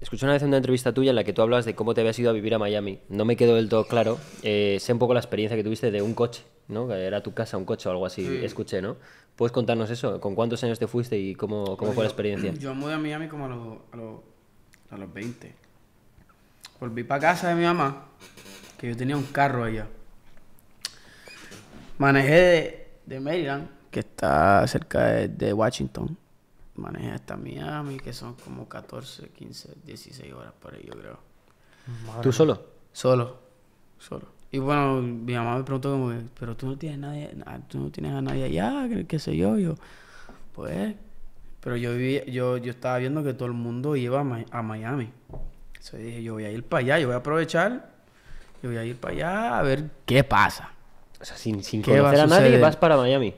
Escuché una vez una entrevista tuya en la que tú hablas de cómo te habías ido a vivir a Miami. No me quedó del todo claro. Eh, sé un poco la experiencia que tuviste de un coche, ¿no? Que era tu casa, un coche o algo así. Escuché, ¿no? ¿Puedes contarnos eso? ¿Con cuántos años te fuiste y cómo, pues fue la experiencia? Yo mudé a Miami como a, a, los 20. Volví para casa de mi mamá, que yo tenía un carro allá. Manejé de, Maryland, que está cerca de Washington maneja hasta Miami, que son como 14, 15, 16 horas por ahí, yo creo. ¿Tú solo? Solo, solo. Y bueno, mi mamá me preguntó como pero tú no tienes nadie, ah, tú no tienes a nadie allá, qué sé yo, yo, pues, pero yo vivía, yo, yo estaba viendo que todo el mundo iba a, Miami. Entonces dije, yo voy a ir para allá, yo voy a aprovechar, yo voy a ir para allá a ver qué pasa. O sea, sin, sin conocer a, a nadie, vas para Miami,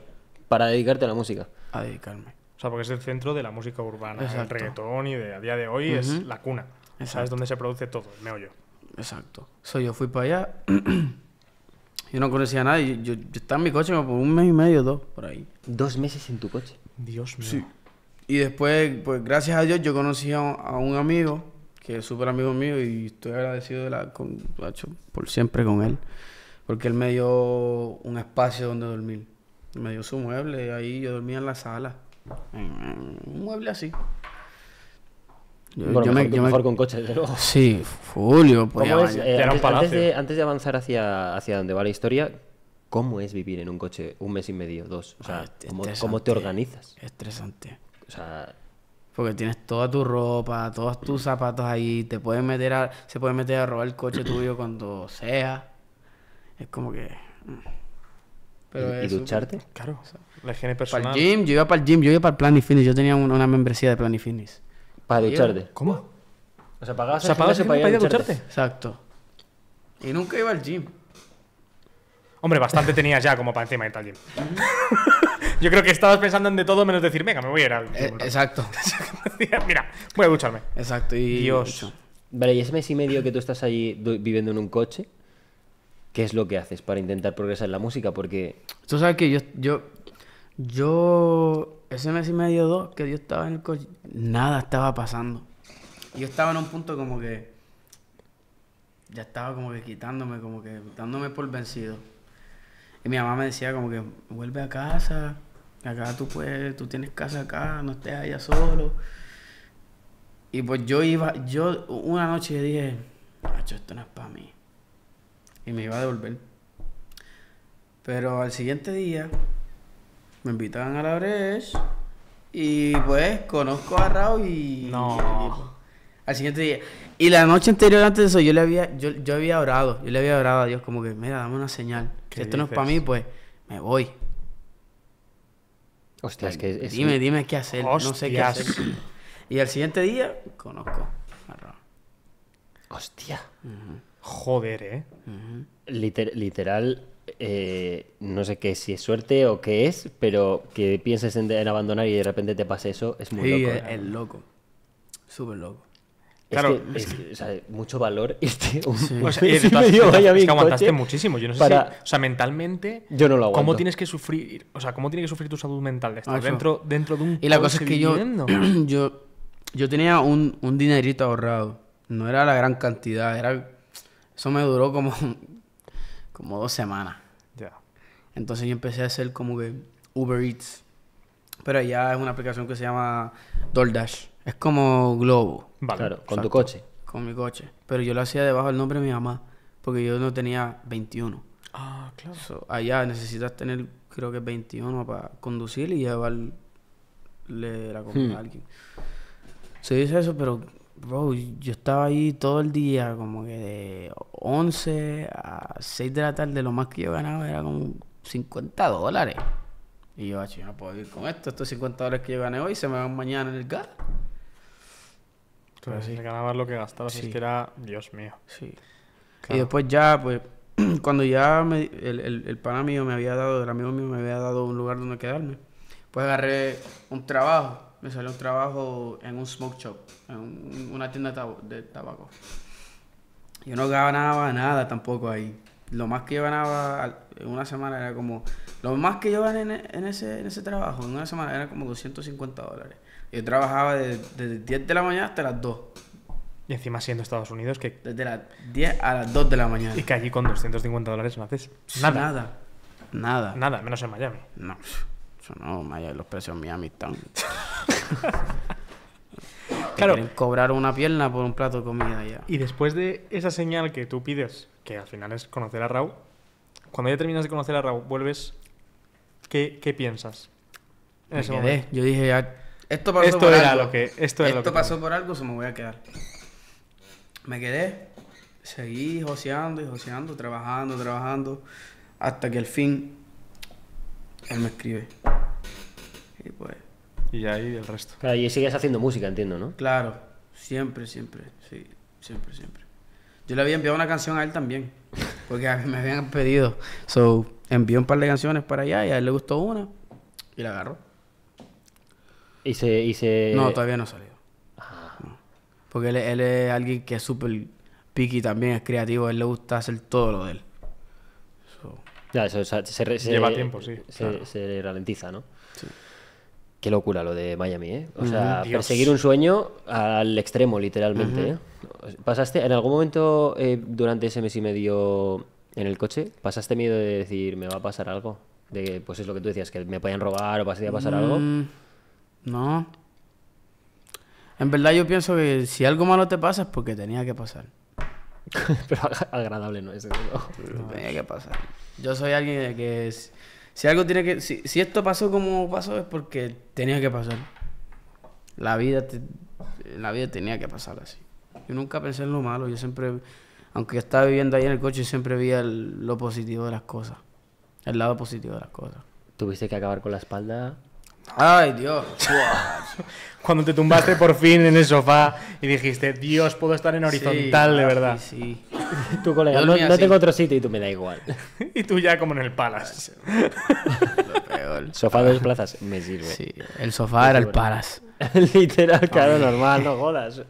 para dedicarte a la música. A dedicarme porque es el centro de la música urbana, es el reggaetón y de, a día de hoy es la cuna. sabes es donde se produce todo, el meollo. Exacto. soy yo fui para allá, yo no conocía a nadie, yo, estaba en mi coche por un mes y medio, dos, por ahí. ¿Dos meses en tu coche? Dios mío. Sí. Y después, pues gracias a Dios, yo conocí a un, amigo, que es súper amigo mío, y estoy agradecido de la, con, por siempre con él, porque él me dio un espacio donde dormir. Me dio su mueble, ahí yo dormía en la sala. Un mueble así. bueno, me, con coche, Sí, Julio. Eh, antes, de, avanzar hacia, hacia donde va la historia, ¿cómo es vivir en un coche un mes y medio, dos? O sea, ah, ¿cómo, te organizas? Estresante. O sea... Porque tienes toda tu ropa, todos tus zapatos ahí, te pueden meter a, se puede meter a robar el coche tuyo cuando sea. Es como que... Mm. ¿Y, ducharte? Claro, Para gym, yo iba para el gym, yo iba para el Plan y Fitness, yo tenía una membresía de Plan y Fitness. ¿Para ducharte? ¿Cómo? O sea, pagabas, o pagabas el para, ir para ir a ducharte. Exacto. Y nunca iba al gym. Hombre, bastante tenías ya como para encima irte al gym. Yo creo que estabas pensando en de todo menos decir, venga, me voy a ir al eh, gym. exacto. Mira, voy a ducharme. Exacto. Y Dios. Vale, y ese mes y medio que tú estás allí viviendo en un coche, ¿qué es lo que haces para intentar progresar en la música? Porque... Tú sabes que yo, yo, yo, ese mes y medio, dos, que yo estaba en el coche, nada estaba pasando. Yo estaba en un punto como que, ya estaba como que quitándome, como que dándome por vencido. Y mi mamá me decía como que, vuelve a casa, acá tú puedes, tú tienes casa acá, no estés allá solo. Y pues yo iba, yo una noche dije, esto no es para mí y me iba a devolver. Pero al siguiente día me invitaban a la brecha y pues conozco a Raúl y... No. al siguiente día. Y la noche anterior antes de eso yo le había, yo, había orado, yo le había orado a Dios como que, mira, dame una señal. Si esto no es para mí, pues me voy. Hostia, es que... Es dime, dime qué hacer. No sé qué hacer. Y al siguiente día conozco a Raúl. Hostia. Joder, ¿eh? literal, eh, no sé qué, si es suerte o qué es, pero que pienses en, abandonar y de repente te pase eso, es muy loco. Es, eh, loco, súper loco. claro, mucho valor este un, y pues, eh, es que aguantaste muchísimo. Yo no sé si, o sea, mentalmente, yo no lo aguanto. ¿Cómo tienes que sufrir? O sea, ¿cómo tiene que sufrir tu salud mental de estar dentro, dentro de un Y la cosa es que yo, yo, yo tenía un, un dinerito ahorrado. No era la gran cantidad, era eso me duró como, como dos semanas. Ya. Entonces yo empecé a hacer como que Uber Eats. Pero allá es una aplicación que se llama DoorDash. Es como Globo. Claro, con tu coche. Con mi coche. Pero yo lo hacía debajo del nombre de mi mamá. Porque yo no tenía 21. Ah, claro. allá necesitas tener, creo que 21 para conducir y llevarle la comida a hmm. alguien. Se dice eso, pero bro, yo estaba ahí todo el día, como que de 11 a 6 de la tarde, lo más que yo ganaba era como 50 dólares. Y yo, ah, yo puedo ir con esto, estos 50 dólares que yo gané hoy se me van mañana en el gas. Claro si ganaba lo que gastaba, sí. que era, Dios mío. Sí. Y después ya, pues, cuando ya el, el, el, pana mío me había dado, el amigo mío me había dado un lugar donde quedarme, pues agarré un trabajo me salió un trabajo en un smoke shop, en una tienda de, tabaco. Yo no ganaba nada tampoco ahí. Lo más que yo ganaba en una semana era como. Lo más que yo gané en, ese, en ese trabajo, en una semana, era como 250 dólares. Yo trabajaba desde, 10 de la mañana hasta las 2. Y encima siendo Estados Unidos que... Desde las 10 a las 2 de la mañana. Y que allí con 250 dólares no haces nada. Nada. Nada. Nada, menos en Miami. No. Eso no, Miami, los precios en Miami están claro. cobrar una pierna por un plato de comida Y después de esa señal que tú pides, que al final es conocer a Raúl, cuando ya terminas de conocer a Raúl, vuelves, ¿qué, qué piensas? me quedé. Yo dije, ya, ah, esto pasó esto por era algo. Lo que, esto, esto lo que pasó por algo, se me voy a quedar. Me quedé, seguí joseando y joseando, trabajando, trabajando, hasta que al fin él me escribe. Y ahí el resto. Claro, y sigues haciendo música, entiendo, ¿no? Claro, siempre, siempre, sí, siempre, siempre. Yo le había enviado una canción a él también, porque me habían pedido. So, envió un par de canciones para allá y a él le gustó una y la agarró. ¿Y se...? No, todavía no salió. Ah. Porque él, es alguien que es súper picky también, es creativo, a él le gusta hacer todo lo de él. Ya, eso, se, Lleva tiempo, sí. Se, se ralentiza, ¿no? Sí. Qué locura lo de Miami, ¿eh? O sea, perseguir un sueño al extremo, literalmente. ¿eh? ¿Pasaste en algún momento eh, durante ese mes y medio en el coche? ¿Pasaste miedo de decir, me va a pasar algo? De que, pues es lo que tú decías, que me podían robar o pasaría a pasar algo. Mm, no. En verdad yo pienso que si algo malo te pasa es porque tenía que pasar. Pero agradable no es. Eso, tenía que pasar. Yo soy alguien de que... Es si algo tiene que. Si, esto pasó como pasó, es porque tenía que pasar. La vida, la vida tenía que pasar así. Yo nunca pensé en lo malo. Yo siempre, aunque estaba viviendo ahí en el coche, siempre vi lo positivo de las cosas. El lado positivo de las cosas. ¿Tuviste que acabar con la espalda? Ay, Dios. Cuando te tumbaste por fin en el sofá y dijiste, Dios, puedo estar en horizontal, de ah, verdad. sí tu colega, no, tengo otro sitio y tú me da igual. y tú ya como en el Palace. Lo peor. Sofá de dos plazas, me sirve. el sofá era el Palace. Literal, claro, normal, no jodas.